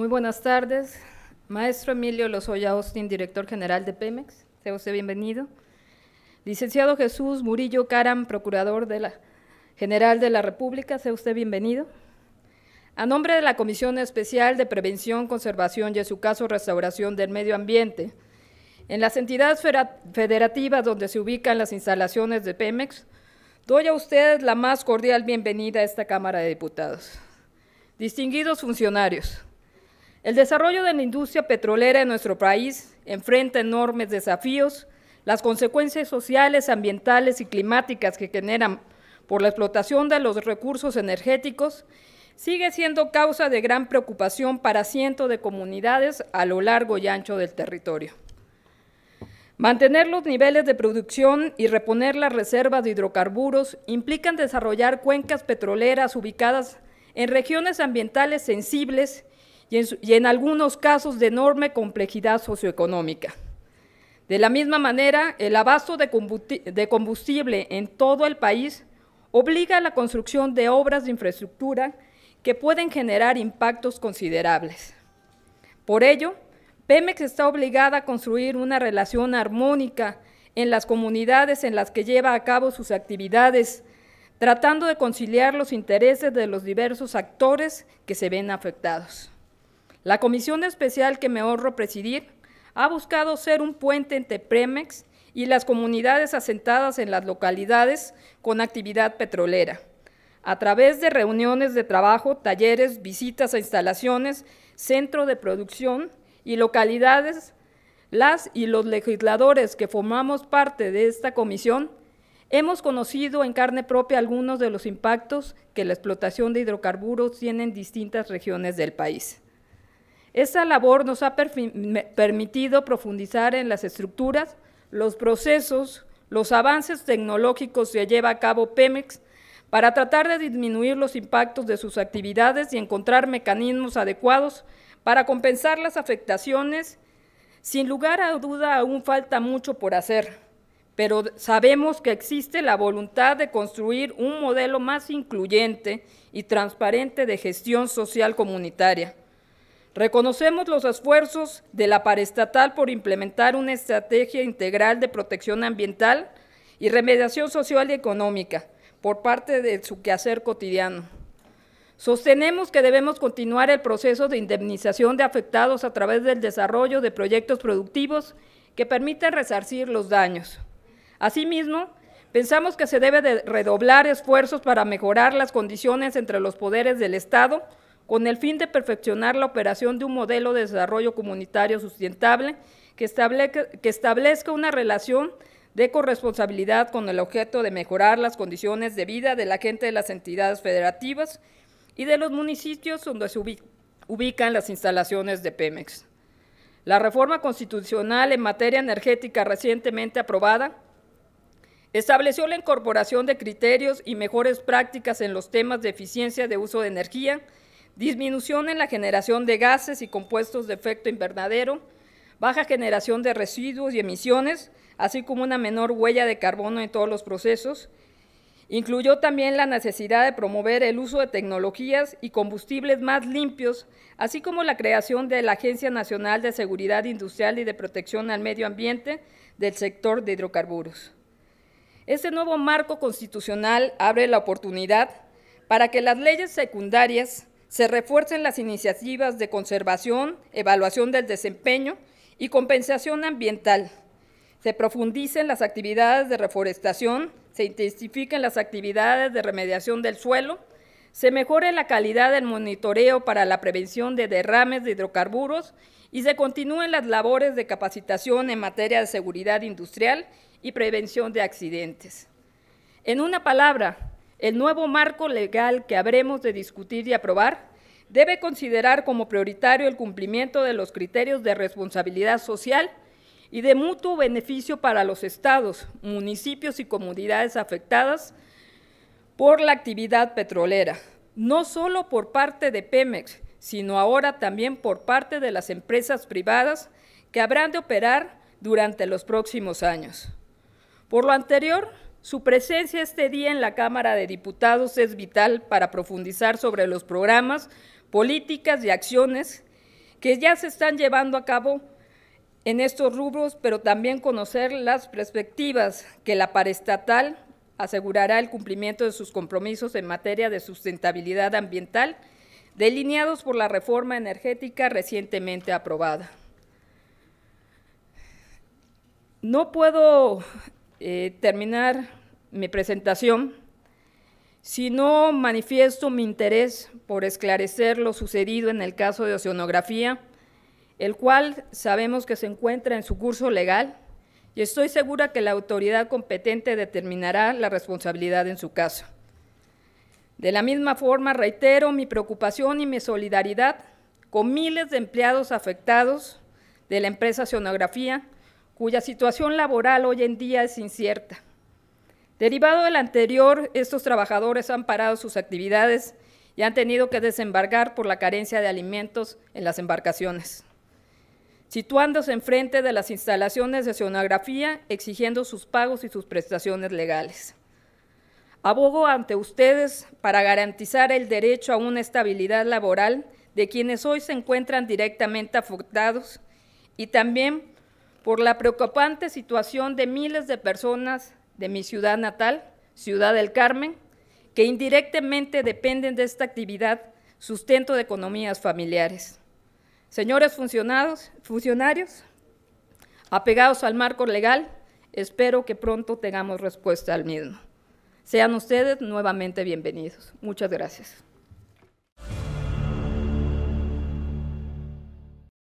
Muy buenas tardes. Maestro Emilio Lozoya Austin, director general de Pemex. Sea usted bienvenido. Licenciado Jesús Murillo Caram, procurador de la general de la República. Sea usted bienvenido. A nombre de la Comisión Especial de Prevención, Conservación y, en su caso, Restauración del Medio Ambiente, en las entidades federativas donde se ubican las instalaciones de Pemex, doy a ustedes la más cordial bienvenida a esta Cámara de Diputados. Distinguidos funcionarios, el desarrollo de la industria petrolera en nuestro país enfrenta enormes desafíos. Las consecuencias sociales, ambientales y climáticas que generan por la explotación de los recursos energéticos sigue siendo causa de gran preocupación para cientos de comunidades a lo largo y ancho del territorio. Mantener los niveles de producción y reponer las reservas de hidrocarburos implican desarrollar cuencas petroleras ubicadas en regiones ambientales sensibles y en, algunos casos de enorme complejidad socioeconómica. De la misma manera, el abasto de combustible en todo el país obliga a la construcción de obras de infraestructura que pueden generar impactos considerables. Por ello, Pemex está obligada a construir una relación armónica en las comunidades en las que lleva a cabo sus actividades, tratando de conciliar los intereses de los diversos actores que se ven afectados. La comisión especial que me honro presidir ha buscado ser un puente entre Premex y las comunidades asentadas en las localidades con actividad petrolera. A través de reuniones de trabajo, talleres, visitas a instalaciones, centro de producción y localidades, las y los legisladores que formamos parte de esta comisión hemos conocido en carne propia algunos de los impactos que la explotación de hidrocarburos tiene en distintas regiones del país. Esta labor nos ha permitido profundizar en las estructuras, los procesos, los avances tecnológicos que lleva a cabo Pemex para tratar de disminuir los impactos de sus actividades y encontrar mecanismos adecuados para compensar las afectaciones. Sin lugar a duda, aún falta mucho por hacer, pero sabemos que existe la voluntad de construir un modelo más incluyente y transparente de gestión social comunitaria. Reconocemos los esfuerzos de la paraestatal por implementar una estrategia integral de protección ambiental y remediación social y económica por parte de su quehacer cotidiano. Sostenemos que debemos continuar el proceso de indemnización de afectados a través del desarrollo de proyectos productivos que permitan resarcir los daños. Asimismo, pensamos que se debe redoblar esfuerzos para mejorar las condiciones entre los poderes del Estado con el fin de perfeccionar la operación de un modelo de desarrollo comunitario sustentable que establezca, que establezca una relación de corresponsabilidad con el objeto de mejorar las condiciones de vida de la gente de las entidades federativas y de los municipios donde se ubican las instalaciones de Pemex. La reforma constitucional en materia energética recientemente aprobada estableció la incorporación de criterios y mejores prácticas en los temas de eficiencia de uso de energía, disminución en la generación de gases y compuestos de efecto invernadero, baja generación de residuos y emisiones, así como una menor huella de carbono en todos los procesos. Incluyó también la necesidad de promover el uso de tecnologías y combustibles más limpios, así como la creación de la Agencia Nacional de Seguridad Industrial y de Protección al Medio Ambiente del sector de hidrocarburos. Este nuevo marco constitucional abre la oportunidad para que las leyes secundarias se refuercen las iniciativas de conservación, evaluación del desempeño y compensación ambiental. Se profundicen las actividades de reforestación, se intensifiquen las actividades de remediación del suelo, se mejore la calidad del monitoreo para la prevención de derrames de hidrocarburos y se continúen las labores de capacitación en materia de seguridad industrial y prevención de accidentes. En una palabra, el nuevo marco legal que habremos de discutir y aprobar debe considerar como prioritario el cumplimiento de los criterios de responsabilidad social y de mutuo beneficio para los estados, municipios y comunidades afectadas por la actividad petrolera, no solo por parte de Pemex, sino ahora también por parte de las empresas privadas que habrán de operar durante los próximos años. Por lo anterior, su presencia este día en la Cámara de Diputados es vital para profundizar sobre los programas, políticas y acciones que ya se están llevando a cabo en estos rubros, pero también conocer las perspectivas que la paraestatal asegurará el cumplimiento de sus compromisos en materia de sustentabilidad ambiental, delineados por la reforma energética recientemente aprobada. No puedo eh, terminar mi presentación, si no manifiesto mi interés por esclarecer lo sucedido en el caso de oceanografía, el cual sabemos que se encuentra en su curso legal y estoy segura que la autoridad competente determinará la responsabilidad en su caso. De la misma forma, reitero mi preocupación y mi solidaridad con miles de empleados afectados de la empresa Oceanografía, cuya situación laboral hoy en día es incierta. Derivado del anterior, estos trabajadores han parado sus actividades y han tenido que desembarcar por la carencia de alimentos en las embarcaciones, situándose enfrente de las instalaciones de oceanografía, exigiendo sus pagos y sus prestaciones legales. Abogo ante ustedes para garantizar el derecho a una estabilidad laboral de quienes hoy se encuentran directamente afectados y también por la preocupante situación de miles de personas de mi ciudad natal, Ciudad del Carmen, que indirectamente dependen de esta actividad sustento de economías familiares. Señores funcionarios, apegados al marco legal, espero que pronto tengamos respuesta al mismo. Sean ustedes nuevamente bienvenidos. Muchas gracias.